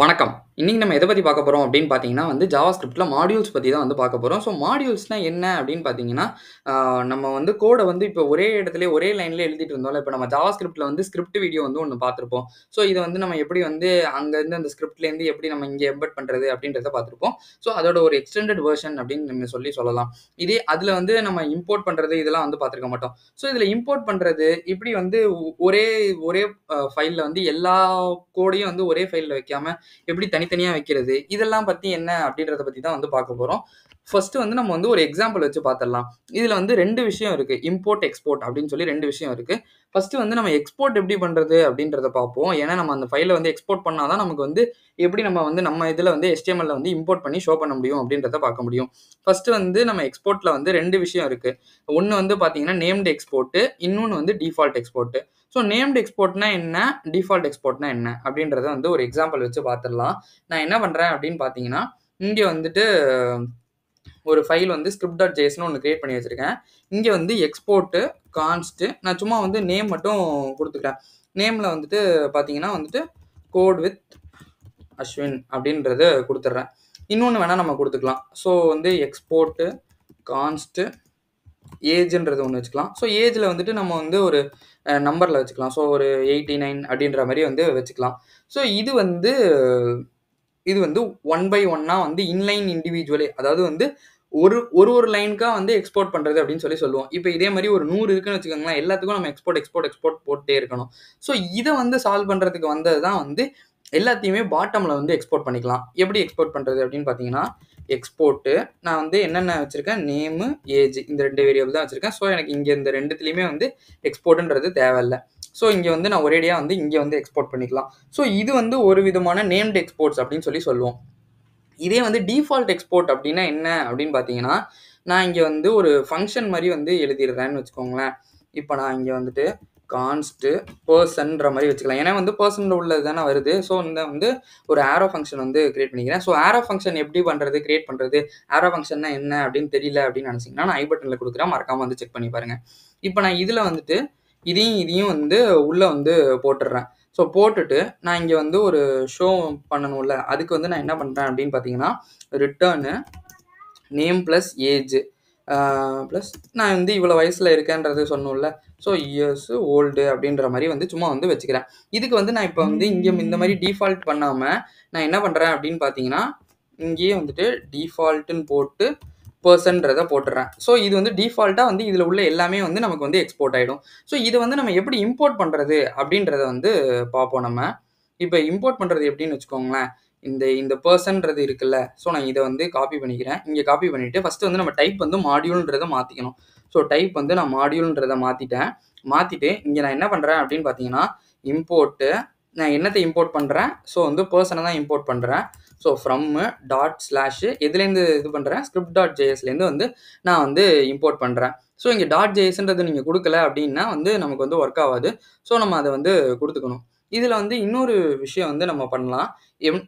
வணக்கம் இன்றைக்கி நம்ம எதை பற்றி பார்க்க போகிறோம் அப்படின்னு பார்த்தீங்கன்னா வந்து ஜாவா ஸ்கிரிப்டில் மாடியூல்ஸ் பற்றி தான் வந்து பார்க்க போகிறோம் ஸோ மாடியூல்ஸ்னால் என்ன அப்படின்னு பார்த்தீங்கன்னா நம்ம வந்து கோடை வந்து இப்போ ஒரே இடத்துல ஒரே லைனில் எழுதிட்டு இருந்தோம்ல இப்போ நம்ம ஜாவா ஸ்கிரிப்டில் வந்து ஸ்கிரிப்ட் வீடியோ வந்து ஒன்று பார்த்துருப்போம் ஸோ இதை வந்து நம்ம எப்படி வந்து அங்கேருந்து அந்த ஸ்கிரிப்ட்லேருந்து எப்படி நம்ம இங்கே எம்பர்ட் பண்ணுறது அப்படின்றத பார்த்துருப்போம் ஸோ அதோட ஒரு எக்ஸ்டெண்டட் வேர்ஷன் அப்படின்னு நம்ம சொல்லி சொல்லலாம் இதே அதில் வந்து நம்ம இம்போர்ட் பண்ணுறது இதெல்லாம் வந்து பார்த்துருக்க மாட்டோம் ஸோ இதில் இம்போர்ட் பண்ணுறது இப்படி வந்து ஒரே ஒரே ஃபைலில் வந்து எல்லா கோடையும் வந்து ஒரே ஃபைலில் வைக்காமல் எப்படி தனி தனித்தனியாக வைக்கிறது இதெல்லாம் பற்றி என்ன அப்படின்றத பற்றி தான் வந்து பார்க்க போகிறோம் ஃபர்ஸ்ட் வந்து நம்ம வந்து ஒரு எக்ஸாம்பிள் வச்சு பார்த்துடலாம் இதில் வந்து ரெண்டு விஷயம் இருக்கு இம்போர்ட் எக்ஸ்போர்ட் அப்படின்னு சொல்லி ரெண்டு விஷயம் இருக்கு ஃபர்ஸ்ட் வந்து நம்ம எக்ஸ்போர்ட் எப்படி பண்ணுறது அப்படின்றத பார்ப்போம் ஏன்னா நம்ம அந்த ஃபைலை வந்து எக்ஸ்போர்ட் தான் நமக்கு வந்து எப்படி நம்ம வந்து நம்ம இதில் வந்து எஸ்டிஎம்எல்ல வந்து இம்போர்ட் பண்ணி ஷோ பண்ண முடியும் அப்படின்றத பார்க்க முடியும் ஃபர்ஸ்ட் வந்து நம்ம எக்ஸ்போர்ட்ல வந்து ரெண்டு விஷயம் இருக்கு ஒன்று வந்து பார்த்தீங்கன்னா நேம்டு எக்ஸ்போர்ட்டு இன்னொன்று வந்து டிஃபால்ட் எக்ஸ்போர்ட்டு ஸோ நேம்டு எக்ஸ்போர்ட்னா என்ன டிஃபால்ட் எக்ஸ்போர்ட்னா என்ன அப்படின்றத வந்து ஒரு எக்ஸாம்பிள் வச்சு பார்த்துடலாம் நான் என்ன பண்ணுறேன் அப்படின்னு பார்த்தீங்கன்னா இங்கே வந்துட்டு ஒரு ஃபைல் வந்து ஸ்கிரிப்ட் டாட் ஜேஸ்னு ஒன்று க்ரியேட் பண்ணி வச்சுருக்கேன் இங்கே வந்து எக்ஸ்போர்ட்டு கான்ஸ்ட்டு நான் சும்மா வந்து நேம் மட்டும் கொடுத்துக்கிறேன் நேமில் வந்துட்டு பார்த்தீங்கன்னா வந்துட்டு கோட் வித் அஸ்வின் அப்படின்றது கொடுத்துட்றேன் இன்னொன்று வேணால் நம்ம கொடுத்துக்கலாம் ஸோ வந்து எக்ஸ்போர்ட்டு கான்ஸ்ட்டு ஏஜ்ன்றது ஒன்று வச்சுக்கலாம் ஸோ ஏஜில் வந்துட்டு நம்ம வந்து ஒரு நம்பரில் வச்சுக்கலாம் ஸோ ஒரு எயிட்டி நைன் அப்படின்ற மாதிரி வந்து வச்சுக்கலாம் ஸோ இது வந்து இது வந்து ஒன் பை ஒன்னாக வந்து இன்லைன் இண்டிவிஜுவலே அதாவது வந்து ஒரு ஒரு ஒரு லைனுக்காக வந்து எக்ஸ்போர்ட் பண்ணுறது அப்படின்னு சொல்லி சொல்லுவோம் இப்போ இதே மாதிரி ஒரு நூறு இருக்குன்னு வச்சுக்கோங்களேன் எல்லாத்துக்கும் நம்ம எக்ஸ்போர்ட் எக்ஸ்போர்ட் எக்ஸ்போர்ட் போட்டே இருக்கணும் ஸோ இதை வந்து சால்வ் பண்ணுறதுக்கு வந்தது தான் வந்து எல்லாத்தையுமே பாட்டமில் வந்து எக்ஸ்போர்ட் பண்ணிக்கலாம் எப்படி எக்ஸ்போர்ட் பண்ணுறது அப்படின்னு பார்த்தீங்கன்னா எக்ஸ்போர்ட்டு நான் வந்து என்னென்ன வச்சுருக்கேன் நேமு ஏஜ் இந்த ரெண்டு வேரியபிள் தான் வச்சுருக்கேன் ஸோ எனக்கு இங்கே இந்த ரெண்டுத்துலேயுமே வந்து எக்ஸ்போர்ட்டுன்றது தேவையில்லை ஸோ இங்கே வந்து நான் ஒரேடியாக வந்து இங்கே வந்து எக்ஸ்போர்ட் பண்ணிக்கலாம் ஸோ இது வந்து ஒரு விதமான நேம்டு எக்ஸ்போர்ட்ஸ் அப்படின்னு சொல்லி சொல்லுவோம் இதே வந்து டிஃபால்ட் எக்ஸ்போர்ட் அப்படின்னா என்ன அப்படின்னு பார்த்தீங்கன்னா நான் இங்கே வந்து ஒரு ஃபங்க்ஷன் மாதிரி வந்து எழுதிடுறேன்னு வச்சுக்கோங்களேன் இப்போ நான் இங்கே வந்துட்டு கான்ஸ்ட் பர்சன்ற மாதிரி வச்சுக்கலாம் ஏன்னா வந்து பர்சனில் உள்ளது தானே வருது ஸோ இந்த வந்து ஒரு ஆரோ ஃபங்க்ஷன் வந்து கிரியேட் பண்ணிக்கிறேன் ஸோ ஆரோ ஃபங்க்ஷன் எப்படி பண்ணுறது கிரியேட் பண்ணுறது ஆரோ ஃபங்க்ஷன்னா என்ன அப்படின்னு தெரியல அப்படின்னு நினச்சிங்கன்னா நான் ஐ பட்டனில் கொடுக்குறேன் மறக்காமல் வந்து செக் பண்ணி பாருங்கள் இப்போ நான் இதில் வந்துட்டு இதையும் இதையும் வந்து உள்ளே வந்து போட்டுடுறேன் ஸோ போட்டுட்டு நான் இங்கே வந்து ஒரு ஷோ பண்ணணும்ல அதுக்கு வந்து நான் என்ன பண்ணுறேன் அப்படின்னு பார்த்தீங்கன்னா return name plus age plus நான் வந்து இவ்வளோ வயசில் இருக்கேன்றது சொன்னோம்ல ஸோ இயர்ஸ் ஓல்டு அப்படின்ற மாதிரி வந்து சும்மா வந்து வச்சுக்கிறேன் இதுக்கு வந்து நான் இப்போ வந்து இங்கே இந்த மாதிரி டிஃபால்ட் பண்ணாமல் நான் என்ன பண்ணுறேன் அப்படின்னு பார்த்தீங்கன்னா இங்கேயே வந்துட்டு டிஃபால்ட்டுன்னு போட்டு பர்சன்றதை போட்டுறேன் ஸோ இது வந்து டிஃபால்ட்டாக வந்து இதில் உள்ள எல்லாமே வந்து நமக்கு வந்து எக்ஸ்போர்ட் ஆகிடும் ஸோ இதை வந்து நம்ம எப்படி இம்போர்ட் பண்ணுறது அப்படின்றத வந்து பார்ப்போம் நம்ம இப்போ இம்போர்ட் பண்ணுறது எப்படின்னு வச்சுக்கோங்களேன் இந்த இந்த பர்சன்றது இருக்குல்ல ஸோ நான் இதை வந்து காப்பி பண்ணிக்கிறேன் இங்கே காப்பி பண்ணிவிட்டு ஃபஸ்ட்டு வந்து நம்ம டைப் வந்து மாடியூல்ன்றதை மாற்றிக்கணும் ஸோ டைப் வந்து நான் மாடியூல்ன்றதை மாற்றிட்டேன் மாற்றிட்டு இங்கே நான் என்ன பண்ணுறேன் அப்படின்னு பார்த்தீங்கன்னா இம்போர்ட்டு நான் என்னத்தை இம்போர்ட் பண்ணுறேன் ஸோ வந்து பர்சனை தான் இம்போர்ட் பண்ணுறேன் ஸோ ஃப்ரம்மு டாட் ஸ்லாஷு எதுலேருந்து இது பண்ணுறேன் ஸ்கிரிப்ட் டாட் ஜேஎஸ்லேருந்து வந்து நான் வந்து இம்போர்ட் பண்ணுறேன் ஸோ இங்கே டாட் ஜேஎஸ்ன்றது நீங்கள் கொடுக்கல அப்படின்னா வந்து நமக்கு வந்து ஒர்க் ஆகாது ஸோ நம்ம அதை வந்து கொடுத்துக்கணும் இதில் வந்து இன்னொரு விஷயம் வந்து நம்ம பண்ணலாம்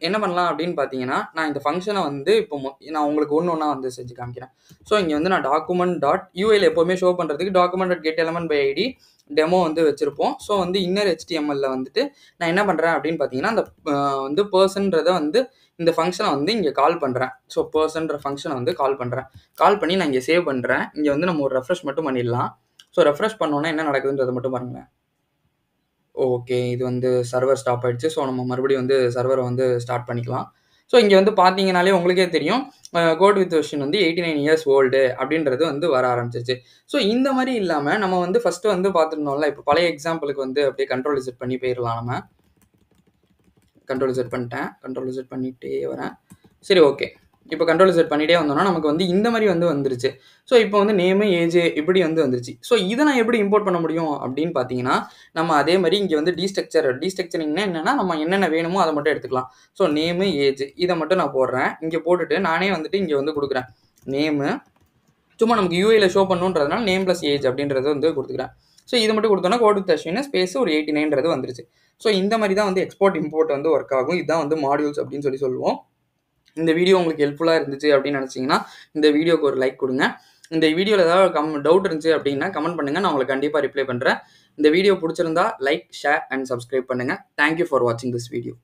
என்ன பண்ணலாம் அப்படின்னு பார்த்தீங்கன்னா நான் இந்த ஃபங்க்ஷனை வந்து இப்போ நான் உங்களுக்கு ஒன்று ஒன்றா வந்து செஞ்சு காமிக்கிறேன் ஸோ இங்கே வந்து நான் டாக்குமெண்ட் டாட் யூஐயில் எப்போவுமே ஷோ பண்ணுறதுக்கு document dot get element by ID demo வந்து வச்சுருப்போம் ஸோ வந்து இன்னர் ஹெச்டிஎம்எல்ல வந்துட்டு நான் என்ன பண்ணுறேன் அப்படின்னு பார்த்தீங்கன்னா அந்த வந்து பர்சன்றதை வந்து இந்த ஃபங்க்ஷனை வந்து இங்கே கால் பண்ணுறேன் ஸோ பர்சன்ற ஃபங்க்ஷனை வந்து கால் பண்ணுறேன் கால் பண்ணி நான் இங்கே சேவ் பண்ணுறேன் இங்கே வந்து நம்ம ஒரு ரெஃப்ரெஷ் மட்டும் பண்ணிடலாம் ஸோ ரெஃப்ரெஷ் பண்ணோன்னா என்ன நடக்குதுன்றதை மட்டும் பாருங்களேன் ஓகே. இது வந்து சர்வர் ஸ்டாப் ஆயிடுச்சு. ஸோ, நம்ம மறுபடியும் வந்து சர்வரை வந்து ஸ்டார்ட் பண்ணிக்கலாம். ஸோ, இங்கே வந்து பார்த்தீங்கனாலே உங்களுக்கே தெரியும். கோட் வித் ஒஷன் வந்து எயிட்டி நைன் இயர்ஸ் ஓல்டு அப்படின்றது வந்து வர ஆரம்பிச்சிருச்சு ஸோ, இந்த மாதிரி இல்லாமல் நம்ம வந்து ஃபஸ்ட்டு வந்து பார்த்துருந்தோம்ல, இப்போ பழைய எக்ஸாம்பிளுக்கு வந்து அப்படியே கண்ட்ரோல் இசட் பண்ணி போயிடலாம் நம்ம. கண்ட்ரோல் இசட் பண்ணிட்டேன். கண்ட்ரோல் இசட் பண்ணிகிட்டே வரேன். சரி, ஓகே. இப்போ கண்ட்ரோல் செட் பண்ணிகிட்டே வந்தோம்னா நமக்கு வந்து இந்த மாதிரி வந்து வந்துருச்சு ஸோ இப்போ வந்து நேமு ஏஜ் இப்படி வந்து வந்துருச்சு ஸோ இதை நான் எப்படி இம்போர்ட் பண்ண முடியும் அப்படின்னு பார்த்தீங்கன்னா நம்ம அதே மாதிரி இங்கே வந்து டீஸ்ட்ரக்சர் டீஸ்ட்ரக்சரிங்னா என்னென்னா நம்ம என்னென்ன வேணுமோ அதை மட்டும் எடுத்துக்கலாம் ஸோ நேமு ஏஜ் இதை மட்டும் நான் போடுறேன் இங்கே போட்டுட்டு நானே வந்துட்டு இங்கே வந்து கொடுக்குறேன் நேமு சும்மா நமக்கு யூஏல ஷோ பண்ணுன்றதுனால நேம் ப்ளஸ் ஏஜ் அப்படின்றத வந்து கொடுத்துக்கிறேன் ஸோ இது மட்டும் கொடுத்தோன்னா கோடு தஷ்வின ஸ்பேஸ் ஒரு எயிட்டி நைன்றது வந்துருச்சு ஸோ இந்த மாதிரி தான் வந்து எக்ஸ்போர்ட் இம்போர்ட் வந்து ஒர்க் ஆகும் இதுதான் வந்து மாடியூல்ஸ் அப்படின்னு சொல்லி சொல்லுவோம் இந்த வீடியோ உங்களுக்கு ஹெல்ப்ஃபுல்லாக இருந்துச்சு அப்படின்னு நினச்சிங்கன்னா இந்த வீடியோக்கு ஒரு லைக் கொடுங்க இந்த வீடியோவில் ஏதாவது கம் டவுட் இருந்துச்சு அப்படின்னா கமெண்ட் பண்ணுங்கள் நான் உங்களுக்கு கண்டிப்பாக ரிப்ளை பண்ணுறேன் இந்த வீடியோ பிடிச்சிருந்தா லைக் ஷேர் அண்ட் சப்ஸ்கிரைப் பண்ணுங்கள் தேங்க்யூ ஃபார் வாட்சிங் திஸ் வீடியோ